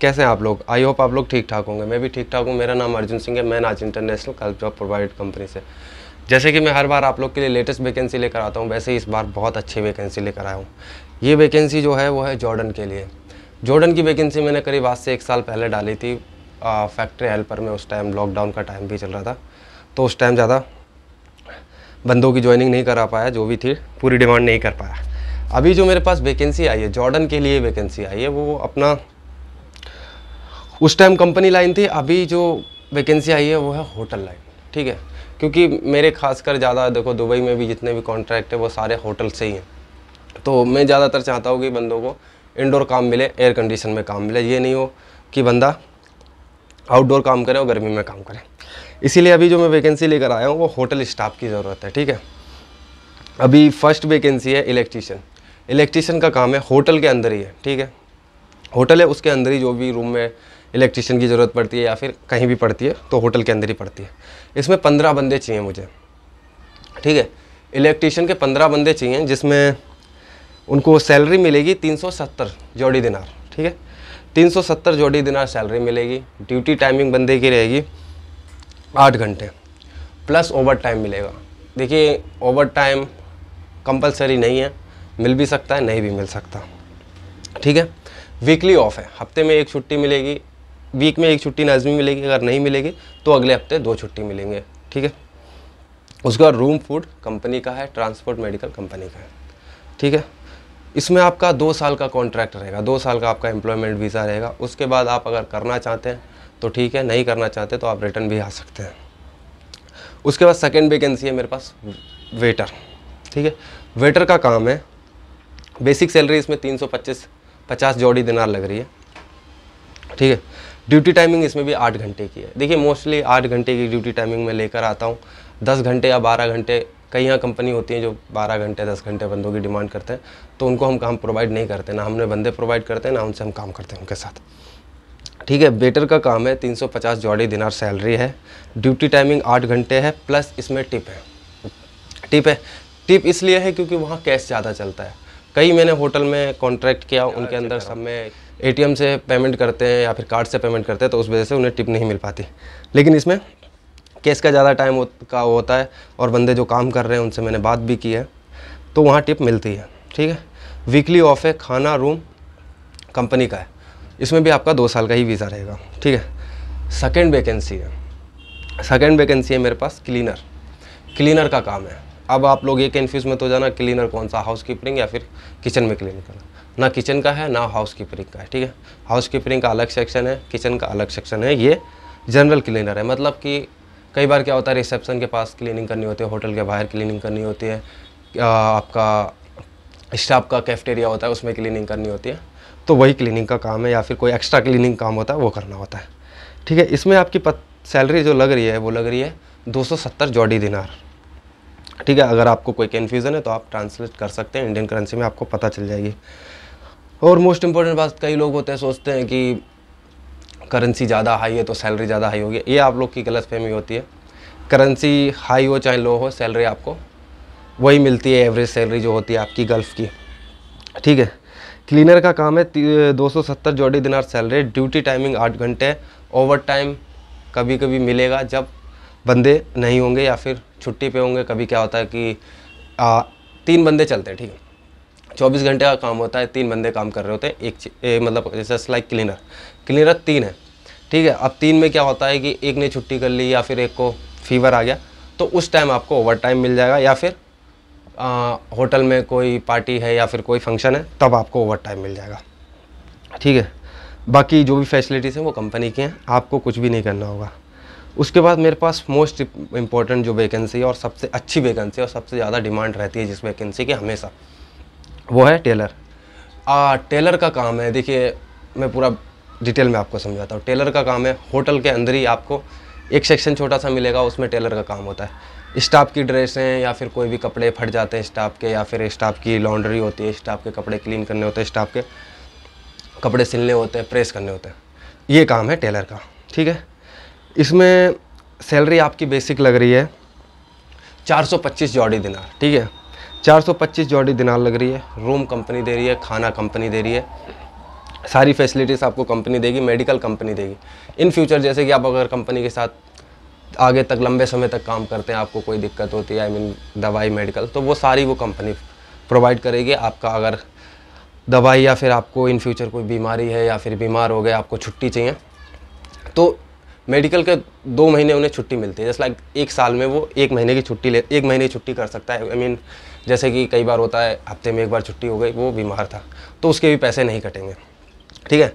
कैसे हैं आप लोग आई होप आप लोग ठीक ठाक होंगे मैं भी ठीक ठाक हूँ मेरा नाम अर्जुन सिंह है मैं नाच इंटरनेशनल कल जॉब प्रोवाइड कंपनी से जैसे कि मैं हर बार आप लोग के लिए लेटेस्ट वैकेंसी लेकर आता हूँ वैसे ही इस बार बहुत अच्छी वैकेंसी लेकर आया हूँ ये वैकेंसी जो है वो है जॉर्डन के लिए जॉर्डन की वैकेंसी मैंने करीब आज से एक साल पहले डाली थी फैक्ट्री हेल्पर में उस टाइम लॉकडाउन का टाइम भी चल रहा था तो उस टाइम ज़्यादा बंदों की ज्वाइनिंग नहीं करा पाया जो भी थी पूरी डिमांड नहीं कर पाया अभी जो मेरे पास वैकेंसी आई है जॉर्डन के लिए वैकेंसी आई है वो अपना उस टाइम कंपनी लाइन थी अभी जो वैकेंसी आई है वो है होटल लाइन ठीक है क्योंकि मेरे खासकर ज़्यादा देखो दुबई में भी जितने भी कॉन्ट्रैक्ट है वो सारे होटल से ही हैं तो मैं ज़्यादातर चाहता हूँ कि बंदों को इंडोर काम मिले एयर कंडीशन में काम मिले ये नहीं हो कि बंदा आउटडोर काम करे और गर्मी में काम करे इसीलिए अभी जो मैं वैकेंसी लेकर आया हूँ वो होटल स्टाफ की ज़रूरत है ठीक है अभी फर्स्ट वैकेंसी है इलेक्ट्रीशियन इलेक्ट्रीशियन का काम है होटल के अंदर ही है ठीक है होटल है उसके अंदर ही जो भी रूम में इलेक्ट्रिशियन की ज़रूरत पड़ती है या फिर कहीं भी पड़ती है तो होटल के अंदर ही पड़ती है इसमें पंद्रह बंदे चाहिए मुझे ठीक है इलेक्ट्रिशियन के पंद्रह बंदे चाहिए जिसमें उनको सैलरी मिलेगी तीन सौ सत्तर जोड़ी दिनार ठीक है तीन सौ सत्तर जोड़ी दिनार सैलरी मिलेगी ड्यूटी टाइमिंग बंदे की रहेगी आठ घंटे प्लस ओवर टाइम मिलेगा देखिए ओवर टाइम कंपलसरी नहीं है मिल भी सकता है नहीं भी मिल सकता ठीक है वीकली ऑफ है हफ्ते में एक छुट्टी मिलेगी वीक में एक छुट्टी नाजमी मिलेगी अगर नहीं मिलेगी तो अगले हफ्ते दो छुट्टी मिलेंगे ठीक है उसका रूम फूड कंपनी का है ट्रांसपोर्ट मेडिकल कंपनी का है ठीक है इसमें आपका दो साल का कॉन्ट्रैक्ट रहेगा दो साल का आपका एम्प्लॉयमेंट वीज़ा रहेगा उसके बाद आप अगर करना चाहते हैं तो ठीक है नहीं करना चाहते तो आप रिटर्न भी आ सकते हैं उसके बाद सेकेंड वेकेंसी है मेरे पास वेटर ठीक है वेटर का काम है बेसिक सैलरी इसमें तीन सौ पच्चीस पचास जोड़ी दिनार लग रही है ठीक है ड्यूटी टाइमिंग इसमें भी आठ घंटे की है देखिए मोस्टली आठ घंटे की ड्यूटी टाइमिंग मैं लेकर आता हूँ दस घंटे या बारह घंटे कई यहाँ कंपनी होती हैं जो बारह घंटे दस घंटे बंदों की डिमांड करते हैं तो उनको हम काम प्रोवाइड नहीं करते ना हमने बंदे प्रोवाइड करते हैं ना उनसे हम काम करते हैं उनके साथ ठीक है बेटर का काम है तीन सौ पचास जॉडी दिनार सैलरी है ड्यूटी टाइमिंग आठ घंटे है प्लस इसमें टिप है टिप है टिप इसलिए है क्योंकि वहाँ कैश ज़्यादा चलता है कई मैंने होटल में कॉन्ट्रैक्ट किया उनके अंदर सब में एटीएम से पेमेंट करते हैं या फिर कार्ड से पेमेंट करते हैं तो उस वजह से उन्हें टिप नहीं मिल पाती लेकिन इसमें केस का ज़्यादा टाइम का होता है और बंदे जो काम कर रहे हैं उनसे मैंने बात भी की है तो वहाँ टिप मिलती है ठीक है वीकली ऑफ है खाना रूम कंपनी का है इसमें भी आपका दो साल का ही वीज़ा रहेगा ठीक है सेकेंड वैकेंसी है सेकेंड वैकेंसी है मेरे पास क्लीनर क्लीनर का काम है अब आप लोग ये कन्फ्यूज़ में तो जाना क्लीनर कौन सा हाउस कीपरिंग या फिर किचन में क्लीन करना ना किचन का है ना हाउस कीपरिंग का है ठीक है हाउस कीपरिंग का अलग सेक्शन है किचन का अलग सेक्शन है ये जनरल क्लीनर है मतलब कि कई बार क्या होता है रिसेप्शन के पास क्लीनिंग करनी होती है होटल के बाहर क्लीनिंग करनी होती है आपका स्टाफ का कैफेटेरिया होता है उसमें क्लीनिंग करनी होती है तो वही क्लीनिंग का काम है या फिर कोई एक्स्ट्रा क्लीनिंग काम होता है वो करना होता है ठीक है इसमें आपकी सैलरी जो लग रही है वो लग रही है दो जॉडी दिनार ठीक है अगर आपको कोई कन्फ्यूज़न है तो आप ट्रांसलेट कर सकते हैं इंडियन करेंसी में आपको पता चल जाएगी और मोस्ट इम्पोर्टेंट बात कई लोग होते हैं सोचते हैं कि करेंसी ज़्यादा हाई है तो सैलरी ज़्यादा हाई होगी ये आप लोग की गलत फहमी होती है करेंसी हाई हो चाहे लो हो सैलरी आपको वही मिलती है एवरेज सैलरी जो होती है आपकी गल्फ़ की ठीक है क्लीनर का काम है दो सौ सत्तर जोड़ी दिनार सैलरी ड्यूटी टाइमिंग आठ घंटे ओवर टाइम कभी कभी मिलेगा जब बंदे नहीं होंगे या फिर छुट्टी पे होंगे कभी क्या होता है कि आ, तीन बंदे चलते हैं ठीक है चौबीस घंटे का काम होता है तीन बंदे काम कर रहे होते हैं एक ए, मतलब जैसे लाइक क्लीनर क्लीनर तीन है ठीक है अब तीन में क्या होता है कि एक ने छुट्टी कर ली या फिर एक को फीवर आ गया तो उस टाइम आपको ओवर टाइम मिल जाएगा या फिर आ, होटल में कोई पार्टी है या फिर कोई फंक्शन है तब आपको ओवर टाइम मिल जाएगा ठीक है बाकी जो भी फैसिलिटीज़ हैं वो कंपनी की हैं आपको कुछ भी नहीं करना होगा उसके बाद मेरे पास मोस्ट इम्पॉर्टेंट जो वैकेंसी और सबसे अच्छी वैकेंसी और सबसे ज़्यादा डिमांड रहती है जिस वैकेंसी की हमेशा वो है टेलर आ टेलर का काम है देखिए मैं पूरा डिटेल में आपको समझाता हूँ टेलर का काम है होटल के अंदर ही आपको एक सेक्शन छोटा सा मिलेगा उसमें टेलर का काम होता है स्टाफ की ड्रेसें या फिर कोई भी कपड़े फट जाते हैं स्टाफ के या फिर स्टाफ की लॉन्ड्री होती है स्टाफ के कपड़े क्लीन करने होते हैं स्टाफ के कपड़े सिलने होते हैं प्रेस करने होते हैं ये काम है टेलर का ठीक है इसमें सैलरी आपकी बेसिक लग रही है 425 सौ पच्चीस जॉडी दिनार ठीक है 425 जॉडी दिनार लग रही है रूम कंपनी दे रही है खाना कंपनी दे रही है सारी फैसिलिटीज़ आपको कंपनी देगी मेडिकल कंपनी देगी इन फ्यूचर जैसे कि आप अगर कंपनी के साथ आगे तक लंबे समय तक काम करते हैं आपको कोई दिक्कत होती है आई I मीन mean, दवाई मेडिकल तो वो सारी वो कंपनी प्रोवाइड करेगी आपका अगर दवाई या फिर आपको इन फ्यूचर कोई बीमारी है या फिर बीमार हो गए आपको छुट्टी चाहिए तो मेडिकल के दो महीने उन्हें छुट्टी मिलती है जैसे लाइक एक साल में वो एक महीने की छुट्टी ले एक महीने की छुट्टी कर सकता है आई I मीन mean, जैसे कि कई बार होता है हफ्ते में एक बार छुट्टी हो गई वो बीमार था तो उसके भी पैसे नहीं कटेंगे ठीक है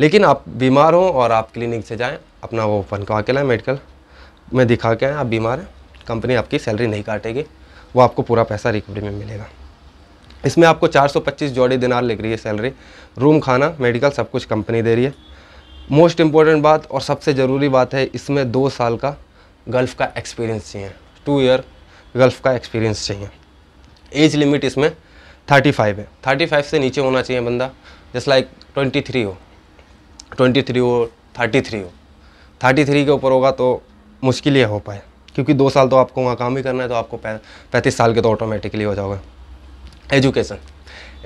लेकिन आप बीमार हों और आप क्लिनिक से जाएँ अपना वो बनवा के लाएँ मेडिकल में दिखा के आएँ आप बीमार हैं कंपनी आपकी सैलरी नहीं काटेगी वो आपको पूरा पैसा रिकवरी में मिलेगा इसमें आपको 425 जोड़ी दिनार लग रही है सैलरी रूम खाना मेडिकल सब कुछ कंपनी दे रही है मोस्ट इम्पॉर्टेंट बात और सबसे ज़रूरी बात है इसमें दो साल का गल्फ़ का एक्सपीरियंस चाहिए टू ईयर गल्फ़ का एक्सपीरियंस चाहिए एज लिमिट इसमें थर्टी फाइव है थर्टी फाइव से नीचे होना चाहिए बंदा जस्ट लाइक ट्वेंटी थ्री हो ट्वेंटी थ्री हो थर्टी थ्री हो थर्टी थ्री के ऊपर होगा तो मुश्किल ही हो पाए क्योंकि दो साल तो आपको वहाँ काम ही करना है तो आपको पैंतीस साल के तो ऑटोमेटिकली हो जाओगे एजुकेशन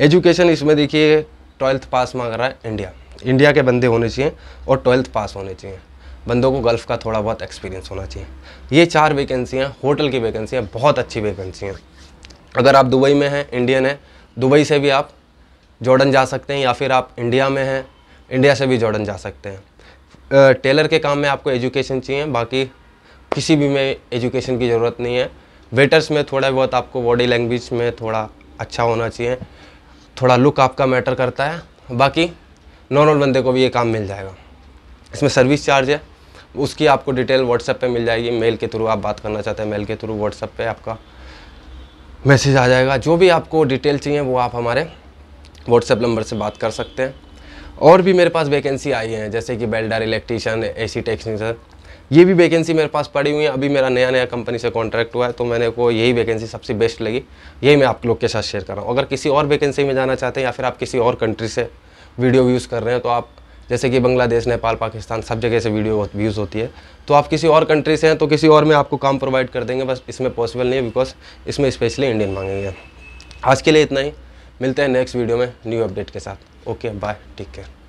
एजुकेशन इसमें देखिए ट्वेल्थ पास मांग रहा है इंडिया इंडिया के बंदे होने चाहिए और ट्वेल्थ पास होने चाहिए बंदों को गल्फ़ का थोड़ा बहुत एक्सपीरियंस होना चाहिए ये चार वैकेंसियाँ होटल की वैकेंसियाँ बहुत अच्छी वैकेंसी हैं अगर आप दुबई में हैं इंडियन हैं दुबई से भी आप जॉर्डन जा सकते हैं या फिर आप इंडिया में हैं इंडिया से भी जॉर्डन जा सकते हैं टेलर के काम में आपको एजुकेशन चाहिए बाकी किसी भी में एजुकेशन की ज़रूरत नहीं है वेटर्स में थोड़ा बहुत आपको बॉडी लैंग्वेज में थोड़ा अच्छा होना चाहिए थोड़ा लुक आपका मैटर करता है बाकी नॉर्मल बंदे को भी ये काम मिल जाएगा इसमें सर्विस चार्ज है उसकी आपको डिटेल व्हाट्सएप पे मिल जाएगी मेल के थ्रू आप बात करना चाहते हैं मेल के थ्रू व्हाट्सएप पे आपका मैसेज आ जाएगा जो भी आपको डिटेल चाहिए वो आप हमारे व्हाट्सएप नंबर से बात कर सकते हैं और भी मेरे पास वैकेंसी आई हैं जैसे कि बेल्डर इलेक्ट्रीशियन सी टेक्नीशियन ये भी वैकेंसी मेरे पास पड़ी हुई है अभी मेरा नया नया कंपनी से कॉन्ट्रैक्ट हुआ है तो मैंने को यही वैकेंसी सबसे बेस्ट लगी यही मैं आप लोग के साथ शेयर कर रहा हूँ अगर किसी और वैकेंसी में जाना चाहते हैं या फिर आप किसी और कंट्री से वीडियो व्यूज़ कर रहे हैं तो आप जैसे कि बांग्लादेश नेपाल पाकिस्तान सब जगह से वीडियो व्यूज़ होती है तो आप किसी और कंट्री से हैं तो किसी और में आपको काम प्रोवाइड कर देंगे बस इसमें पॉसिबल नहीं है बिकॉज इसमें स्पेशली इंडियन मांगेंगे आज के लिए इतना ही मिलते हैं नेक्स्ट वीडियो में न्यू अपडेट के साथ ओके बाय टेक केयर